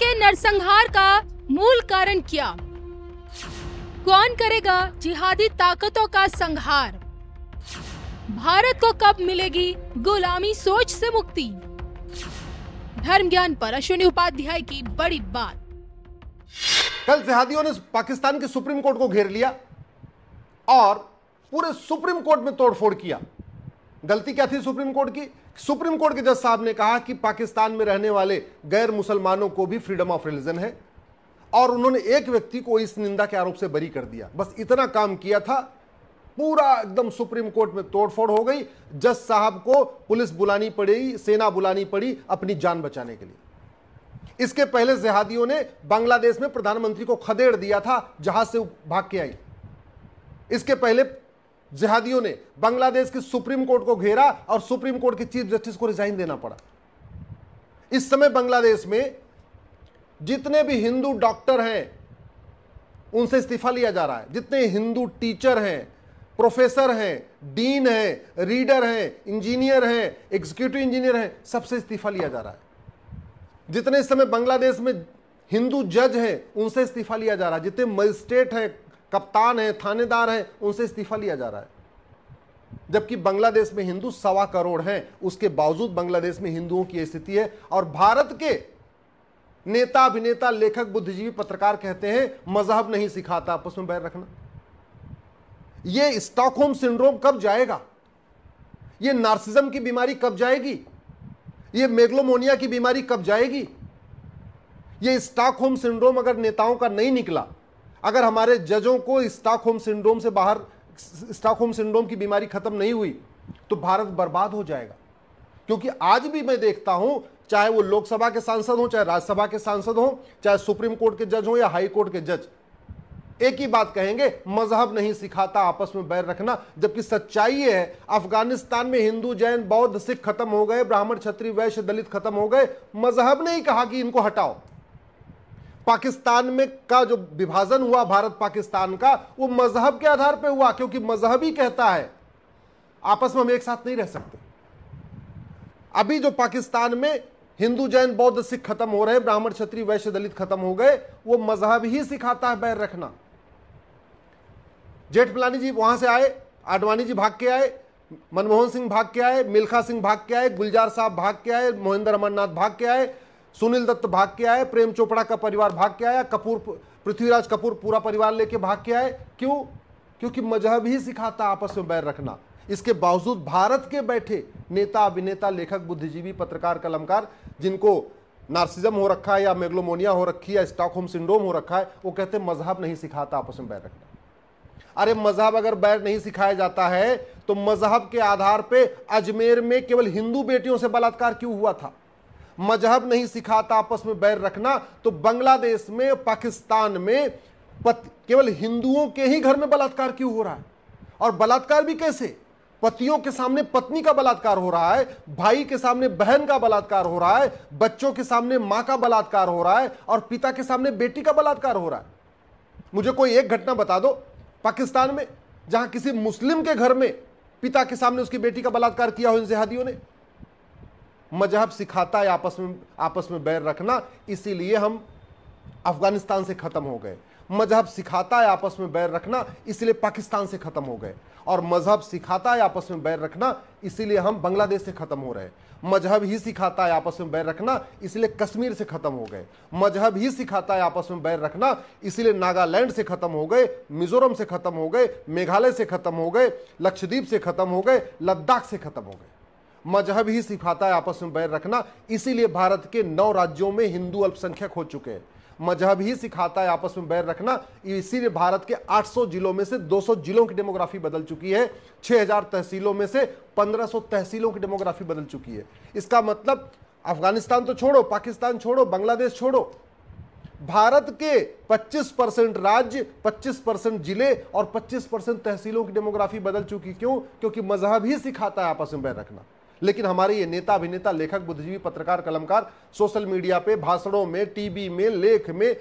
के नरसंहार का मूल कारण क्या कौन करेगा जिहादी ताकतों का संहार भारत को कब मिलेगी गुलामी सोच से मुक्ति धर्म ज्ञान पर अश्विनी उपाध्याय की बड़ी बात कल जिहादियों ने पाकिस्तान के सुप्रीम कोर्ट को घेर लिया और पूरे सुप्रीम कोर्ट में तोड़फोड़ किया गलती क्या थी सुप्रीम कोर्ट की सुप्रीम कोर्ट के जज साहब ने कहा कि पाकिस्तान में रहने वाले गैर मुसलमानों को भी फ्रीडम ऑफ रिलीजन है और उन्होंने एक व्यक्ति को इस निंदा के आरोप से बरी कर दिया बस इतना काम किया था पूरा एकदम सुप्रीम कोर्ट में तोड़फोड़ हो गई जज साहब को पुलिस बुलानी पड़ी सेना बुलानी पड़ी अपनी जान बचाने के लिए इसके पहले जिहादियों ने बांग्लादेश में प्रधानमंत्री को खदेड़ दिया था जहां से भाग के आई इसके पहले जिहादियों ने बांग्लादेश की सुप्रीम कोर्ट को घेरा और सुप्रीम कोर्ट के चीफ जस्टिस को रिजाइन देना पड़ा इस समय बांग्लादेश में जितने भी हिंदू डॉक्टर हैं उनसे इस्तीफा लिया जा रहा है जितने हिंदू टीचर हैं प्रोफेसर हैं डीन हैं रीडर हैं इंजीनियर हैं एग्जीक्यूटिव इंजीनियर हैं सबसे इस्तीफा लिया जा रहा है जितने इस समय बांग्लादेश में हिंदू जज हैं उनसे इस्तीफा लिया जा रहा है जितने मजिस्ट्रेट हैं कप्तान है थानेदार है उनसे इस्तीफा लिया जा रहा है जबकि बांग्लादेश में हिंदू सवा करोड़ हैं उसके बावजूद बांग्लादेश में हिंदुओं की स्थिति है और भारत के नेता अभिनेता लेखक बुद्धिजीवी पत्रकार कहते हैं मजहब नहीं सिखाता आपस में बैर रखना यह स्टॉकहोम सिंड्रोम कब जाएगा यह नार्सिज्म की बीमारी कब जाएगी यह मेग्लोमोनिया की बीमारी कब जाएगी यह स्टॉकहोम सिंड्रोम अगर नेताओं का नहीं निकला अगर हमारे जजों को स्टॉकहोम सिंड्रोम से बाहर स्टॉकहोम सिंड्रोम की बीमारी खत्म नहीं हुई तो भारत बर्बाद हो जाएगा क्योंकि आज भी मैं देखता हूं चाहे वो लोकसभा के सांसद हों चाहे राज्यसभा के सांसद हों चाहे सुप्रीम कोर्ट के जज हों या हाई कोर्ट के जज एक ही बात कहेंगे मजहब नहीं सिखाता आपस में बैर रखना जबकि सच्चाई ये है अफगानिस्तान में हिंदू जैन बौद्ध सिख खत्म हो गए ब्राह्मण क्षत्रिय वैश्य दलित खत्म हो गए मजहब ने ही कहा कि इनको हटाओ पाकिस्तान में का जो विभाजन हुआ भारत पाकिस्तान का वो मजहब के आधार पे हुआ क्योंकि मजहब ही कहता है आपस में हम एक साथ नहीं रह सकते अभी जो पाकिस्तान में हिंदू जैन बौद्ध सिख खत्म हो रहे ब्राह्मण क्षत्रिय वैश्य दलित खत्म हो गए वो मजहब ही सिखाता है बैर रखना जेठमलानी जी वहां से आए आडवाणी जी भाग के आए मनमोहन सिंह भाग के आए मिल्खा सिंह भाग के आए गुलजार साहब भाग के आए मोहिंदर अमरनाथ भाग के आए सुनील दत्त भाग के आए प्रेम चोपड़ा का परिवार भाग के आया कपूर पृथ्वीराज कपूर पूरा परिवार लेके भाग के आए क्यों क्योंकि मजहब ही सिखाता आपस में बैर रखना इसके बावजूद भारत के बैठे नेता अभिनेता लेखक बुद्धिजीवी पत्रकार कलमकार जिनको नार्सिज्म हो रखा है या मेग्लोमोनिया हो रखी है या स्टॉकहोम सिंड्रोम हो रखा है वो कहते हैं मजहब नहीं सिखाता आपस में बैर रखना अरे मजहब अगर बैर नहीं सिखाया जाता है तो मजहब के आधार पे अजमेर में केवल हिंदू बेटियों से बलात्कार क्यों हुआ था मजहब नहीं सिखाता आपस में बैर रखना तो बांग्लादेश में पाकिस्तान में केवल हिंदुओं के ही घर में बलात्कार क्यों हो रहा है और बलात्कार भी कैसे पतियों के सामने पत्नी का बलात्कार हो रहा है भाई के सामने बहन का बलात्कार हो रहा है बच्चों के सामने मां का बलात्कार हो रहा है और पिता के सामने बेटी का बलात्कार हो रहा है मुझे कोई एक घटना बता दो पाकिस्तान में जहां किसी मुस्लिम के घर में पिता के सामने उसकी बेटी का बलात्कार किया हो इन जिहादियों ने मजहब सिखाता है आपस में आपस में बैर रखना इसीलिए हम अफगानिस्तान से ख़त्म हो गए मजहब सिखाता है आपस में बैर रखना इसलिए पाकिस्तान से ख़त्म हो गए और मजहब सिखाता है आपस में बैर रखना इसीलिए हम बांग्लादेश से ख़त्म हो रहे मजहब ही सिखाता है आपस में बैर रखना इसलिए कश्मीर से ख़त्म हो गए मजहब ही सिखाता है आपस में बैर रखना इसलिए नागालैंड से ख़त्म हो गए मिजोरम से ख़त्म हो गए मेघालय से ख़त्म हो गए लक्षद्वीप से ख़त्म हो गए लद्दाख से ख़त्म हो गए मजहब ही सिखाता है आपस में बैर रखना इसीलिए भारत के नौ राज्यों में हिंदू अल्पसंख्यक हो चुके हैं मजहब ही सिखाता है आपस में बैर रखना इसीलिए भारत के 800 जिलों में से 200 जिलों की डेमोग्राफी बदल चुकी है 6000 तहसीलों में से 1500 तहसीलों की डेमोग्राफी बदल चुकी है इसका मतलब अफगानिस्तान तो छोड़ो पाकिस्तान छोड़ो बांग्लादेश छोड़ो भारत के 25 परसेंट राज्य 25 परसेंट जिले और 25 परसेंट तहसीलों की डेमोग्राफी बदल चुकी क्यों क्योंकि मजहब ही सिखाता है आपस में बैर रखना लेकिन हमारे ये नेता अभिनेता लेखक बुद्धिजीवी पत्रकार कलमकार सोशल मीडिया पे भाषणों में टीवी में लेख में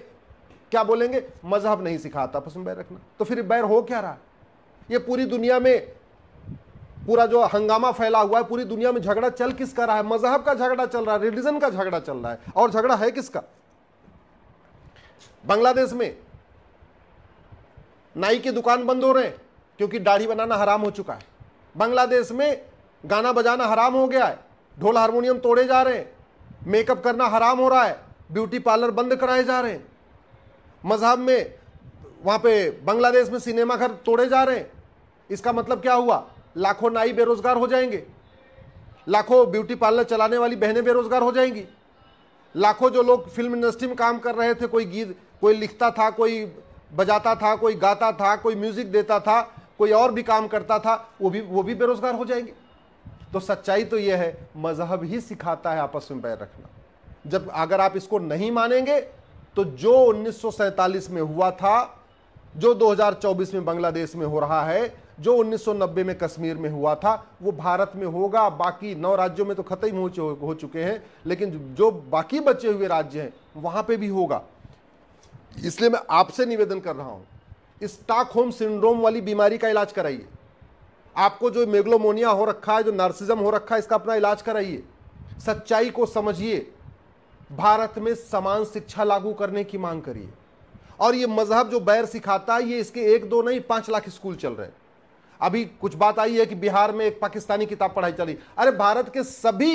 क्या बोलेंगे मजहब नहीं सिखाता आपस में बैर रखना तो फिर बैर हो क्या रहा ये पूरी दुनिया में पूरा जो हंगामा फैला हुआ है पूरी दुनिया में झगड़ा चल किसका रहा है मजहब का झगड़ा चल रहा है रिलीजन का झगड़ा चल रहा है और झगड़ा है किसका बांग्लादेश में नाई की दुकान बंद हो रहे हैं क्योंकि दाढ़ी बनाना हराम हो चुका है बांग्लादेश में गाना बजाना हराम हो गया है ढोल हारमोनियम तोड़े जा रहे हैं मेकअप करना हराम हो रहा है ब्यूटी पार्लर बंद कराए जा रहे हैं मजहब में वहाँ पे बांग्लादेश में सिनेमा घर तोड़े जा रहे हैं इसका मतलब क्या हुआ लाखों नाई बेरोजगार हो जाएंगे लाखों ब्यूटी पार्लर चलाने वाली बहनें बेरोजगार हो जाएंगी लाखों जो लोग फिल्म इंडस्ट्री में काम कर रहे थे कोई गीत कोई लिखता था कोई बजाता था कोई गाता था कोई म्यूज़िक देता था कोई और भी काम करता था वो भी वो भी बेरोजगार हो जाएंगे तो सच्चाई तो यह है मजहब ही सिखाता है आपस में बैर रखना जब अगर आप इसको नहीं मानेंगे तो जो उन्नीस में हुआ था जो 2024 में बांग्लादेश में हो रहा है जो 1990 में कश्मीर में हुआ था वो भारत में होगा बाकी नौ राज्यों में तो खत्म हो, हो चुके हैं लेकिन जो बाकी बचे हुए राज्य हैं वहां पे भी होगा इसलिए मैं आपसे निवेदन कर रहा हूं स्टॉकहोम सिंड्रोम वाली बीमारी का इलाज कराइए आपको जो मेग्लोमोनिया हो रखा है जो नर्सिज्म हो रखा है इसका अपना इलाज कराइए सच्चाई को समझिए भारत में समान शिक्षा लागू करने की मांग करिए और ये मजहब जो बैर सिखाता है ये इसके एक दो नहीं पाँच लाख स्कूल चल रहे हैं अभी कुछ बात आई है कि बिहार में एक पाकिस्तानी किताब पढ़ाई चली अरे भारत के सभी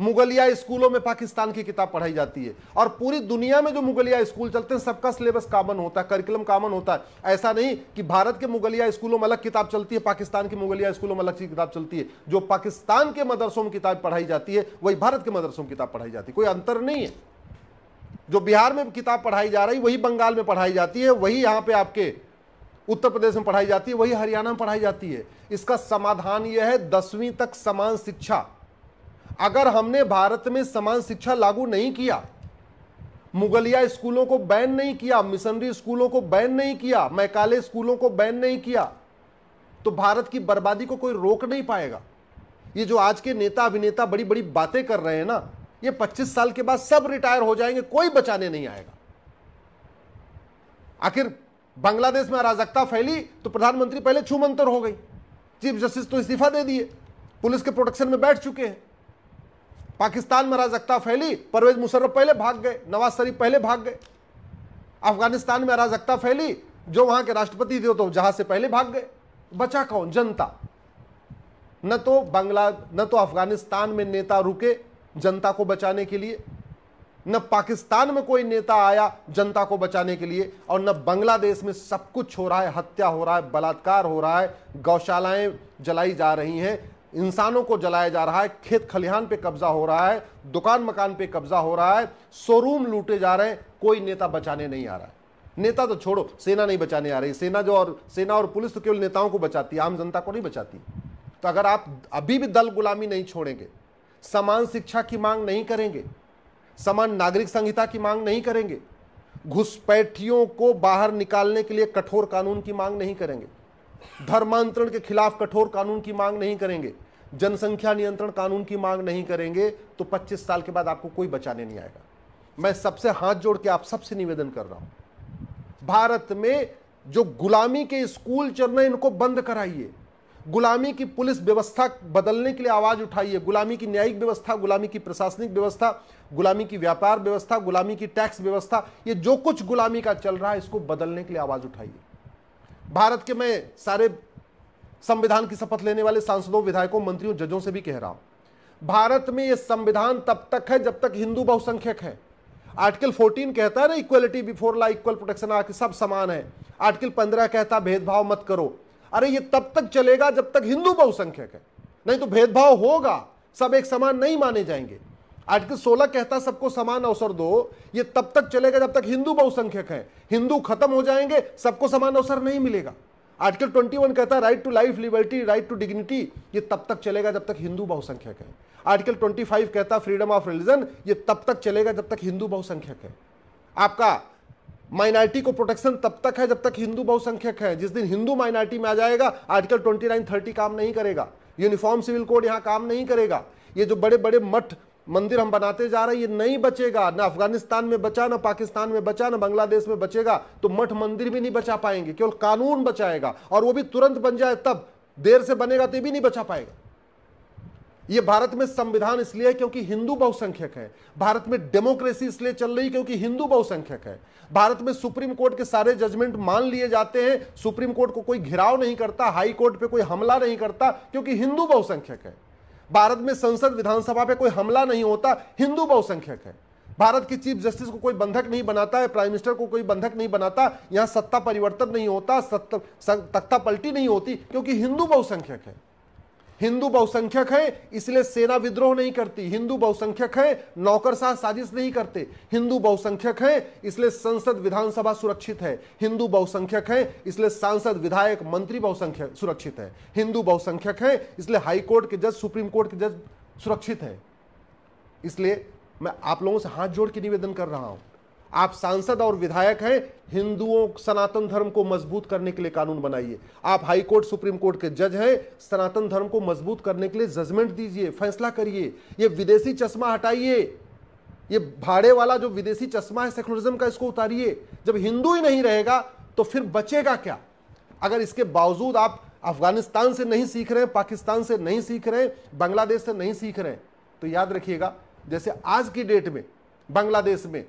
मुगलिया स्कूलों में पाकिस्तान की किताब पढ़ाई जाती है और पूरी दुनिया में जो मुगलिया स्कूल चलते हैं सबका सिलेबस कॉमन होता है करिकुलम कॉमन होता है ऐसा नहीं कि भारत के मुगलिया स्कूलों में अलग किताब चलती है पाकिस्तान के मुगलिया स्कूलों में अलग किताब चलती है जो पाकिस्तान के मदरसों में किताब पढ़ाई जाती है वही भारत के मदरसों में किताब पढ़ाई जाती है कोई अंतर नहीं है जो बिहार में किताब पढ़ाई जा रही वही बंगाल में पढ़ाई जाती है वही यहाँ पे आपके उत्तर प्रदेश में पढ़ाई जाती है वही हरियाणा में पढ़ाई जाती है इसका समाधान यह है दसवीं तक समान शिक्षा अगर हमने भारत में समान शिक्षा लागू नहीं किया मुगलिया स्कूलों को बैन नहीं किया मिशनरी स्कूलों को बैन नहीं किया मैकाले स्कूलों को बैन नहीं किया तो भारत की बर्बादी को कोई रोक नहीं पाएगा ये जो आज के नेता अभिनेता बड़ी बड़ी बातें कर रहे हैं ना ये 25 साल के बाद सब रिटायर हो जाएंगे कोई बचाने नहीं आएगा आखिर बांग्लादेश में अराजकता फैली तो प्रधानमंत्री पहले छूमंतर हो गई चीफ जस्टिस तो इस्तीफा दे दिए पुलिस के प्रोटेक्शन में बैठ चुके हैं पाकिस्तान में अराजकता फैली परवेज मुशर्रफ पहले भाग गए नवाज शरीफ पहले भाग गए अफगानिस्तान में अराजकता फैली जो वहां के राष्ट्रपति थे तो जहां से पहले भाग गए बचा कौन जनता न तो बांग्ला न तो अफगानिस्तान में नेता रुके जनता को बचाने के लिए न पाकिस्तान में कोई नेता आया जनता को बचाने के लिए और न बांग्लादेश में सब कुछ हो रहा है हत्या हो रहा है बलात्कार हो रहा है गौशालाएं जलाई जा रही हैं इंसानों को जलाया जा रहा है खेत खलिहान पे कब्जा हो रहा है दुकान मकान पे कब्जा हो रहा है शोरूम लूटे जा रहे हैं कोई नेता बचाने नहीं आ रहा है नेता तो छोड़ो सेना नहीं बचाने आ रही सेना जो और सेना और पुलिस तो केवल नेताओं को बचाती है आम जनता को नहीं बचाती तो अगर आप अभी भी दल गुलामी नहीं छोड़ेंगे समान शिक्षा की मांग नहीं करेंगे समान नागरिक संहिता की मांग नहीं करेंगे घुसपैठियों को बाहर निकालने के लिए कठोर कानून की मांग नहीं करेंगे धर्मांतरण के खिलाफ कठोर कानून की मांग नहीं करेंगे जनसंख्या नियंत्रण कानून की मांग नहीं करेंगे तो 25 साल के बाद आपको कोई बचाने नहीं आएगा मैं सबसे हाथ जोड़ के आप सबसे निवेदन कर रहा हूं भारत में जो गुलामी के स्कूल चल रहे इनको बंद कराइए गुलामी की पुलिस व्यवस्था बदलने के लिए आवाज उठाइए गुलामी की न्यायिक व्यवस्था गुलामी की प्रशासनिक व्यवस्था गुलामी की व्यापार व्यवस्था गुलामी की टैक्स व्यवस्था ये जो कुछ गुलामी का चल रहा है इसको बदलने के लिए आवाज उठाइए भारत के मैं सारे संविधान की शपथ लेने वाले सांसदों विधायकों मंत्रियों जजों से भी कह रहा हूं भारत में यह संविधान तब तक है जब तक हिंदू बहुसंख्यक है आर्टिकल 14 कहता है ना equality before law equal protection आके सब समान है आर्टिकल 15 कहता भेदभाव मत करो अरे ये तब तक चलेगा जब तक हिंदू बहुसंख्यक है नहीं तो भेदभाव होगा सब एक समान नहीं माने जाएंगे आर्टिकल 16 कहता सबको समान अवसर दो ये तब तक चलेगा जब तक हिंदू बहुसंख्यक है हिंदू खत्म हो जाएंगे सबको समान अवसर नहीं मिलेगा आर्टिकल 21 कहता है right to life liberty right to dignity ये तब तक चलेगा जब तक हिंदू बहुसंख्यक है आर्टिकल 25 कहता है फ्रीडम ऑफ रिलीजन ये तब तक चलेगा जब तक हिंदू बहुसंख्यक है आपका माइनॉरिटी को प्रोटेक्शन तब तक है जब तक हिंदू बहुसंख्यक है जिस दिन हिंदू माइनॉरिटी में आ जाएगा आर्टिकल ट्वेंटी नाइन थर्टी काम नहीं करेगा यूनिफॉर्म सिविल कोड यहाँ काम नहीं करेगा ये जो बड़े बड़े मठ मंदिर हम बनाते जा रहे हैं ये नहीं बचेगा ना अफगानिस्तान में बचा ना पाकिस्तान में बचा ना बांग्लादेश में बचेगा तो मठ मंदिर भी नहीं बचा पाएंगे केवल कानून बचाएगा और वो भी तुरंत बन जाए तब देर से बनेगा तो भी नहीं बचा पाएगा ये भारत में संविधान इसलिए है क्योंकि हिंदू बहुसंख्यक है भारत में डेमोक्रेसी इसलिए चल रही क्योंकि हिंदू बहुसंख्यक है भारत में सुप्रीम कोर्ट के सारे जजमेंट मान लिए जाते हैं सुप्रीम कोर्ट को कोई घिराव नहीं करता हाई कोर्ट पे कोई हमला नहीं करता क्योंकि हिंदू बहुसंख्यक है भारत में संसद विधानसभा पे कोई हमला नहीं होता हिंदू बहुसंख्यक है भारत की चीफ जस्टिस को कोई बंधक नहीं बनाता है प्राइम मिनिस्टर को कोई बंधक नहीं बनाता यहाँ सत्ता परिवर्तन नहीं होता सत्ता तख्ता पलटी नहीं होती क्योंकि हिंदू बहुसंख्यक है हिंदू बहुसंख्यक है इसलिए सेना विद्रोह नहीं करती हिंदू बहुसंख्यक है नौकरशाह साजिश नहीं करते हिंदू बहुसंख्यक है इसलिए संसद विधानसभा सुरक्षित है हिंदू बहुसंख्यक है इसलिए सांसद विधायक मंत्री बहुसंख्यक सुरक्षित है हिंदू बहुसंख्यक है इसलिए हाईकोर्ट के जज सुप्रीम कोर्ट के जज सुरक्षित है इसलिए मैं आप लोगों से हाथ जोड़ के निवेदन कर रहा हूं आप सांसद और विधायक हैं हिंदुओं सनातन धर्म को मजबूत करने के लिए कानून बनाइए आप हाई कोर्ट सुप्रीम कोर्ट के जज हैं सनातन धर्म को मजबूत करने के लिए जजमेंट दीजिए फैसला करिए ये विदेशी चश्मा हटाइए ये भाड़े वाला जो विदेशी चश्मा है सेकुलरिज्म का इसको उतारिए जब हिंदू ही नहीं रहेगा तो फिर बचेगा क्या अगर इसके बावजूद आप अफगानिस्तान से नहीं सीख रहे हैं पाकिस्तान से नहीं सीख रहे बांग्लादेश से नहीं सीख रहे हैं तो याद रखिएगा जैसे आज की डेट में बांग्लादेश में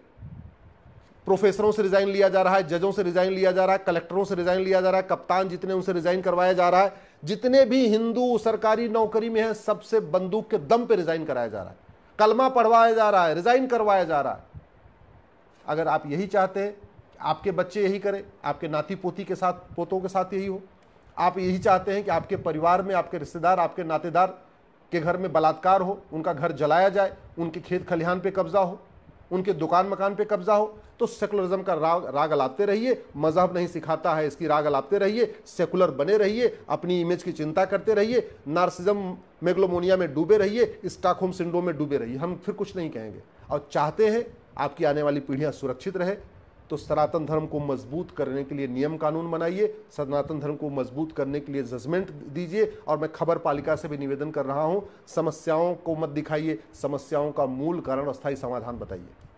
प्रोफेसरों से रिजाइन लिया जा रहा है जजों से रिजाइन लिया जा रहा है कलेक्टरों से रिजाइन लिया जा रहा है कप्तान जितने उनसे रिजाइन करवाया जा रहा है जितने भी हिंदू सरकारी नौकरी में हैं सबसे बंदूक के दम पर रिजाइन कराया जा रहा है कलमा पढ़वाया जा रहा है रिजाइन करवाया जा रहा है अगर आप यही चाहते हैं आपके बच्चे यही करें आपके नाती पोती के साथ पोतों के साथ यही हो आप यही चाहते हैं कि आपके परिवार में आपके रिश्तेदार आपके नातेदार के घर में बलात्कार हो उनका घर जलाया जाए उनके खेत खलिहान पे कब्जा हो उनके दुकान मकान पे कब्जा हो तो सेकुलरिज्म का राग राग अलापते रहिए मजहब नहीं सिखाता है इसकी राग अलापते रहिए सेकुलर बने रहिए अपनी इमेज की चिंता करते रहिए नार्सिज्म मेग्लोमोनिया में डूबे रहिए स्टाकहोम सिंड्रोम में डूबे रहिए हम फिर कुछ नहीं कहेंगे और चाहते हैं आपकी आने वाली पीढ़ियाँ सुरक्षित रहे तो सनातन धर्म को मजबूत करने के लिए नियम कानून बनाइए सनातन धर्म को मजबूत करने के लिए जजमेंट दीजिए और मैं खबर पालिका से भी निवेदन कर रहा हूँ समस्याओं को मत दिखाइए समस्याओं का मूल कारण स्थायी समाधान बताइए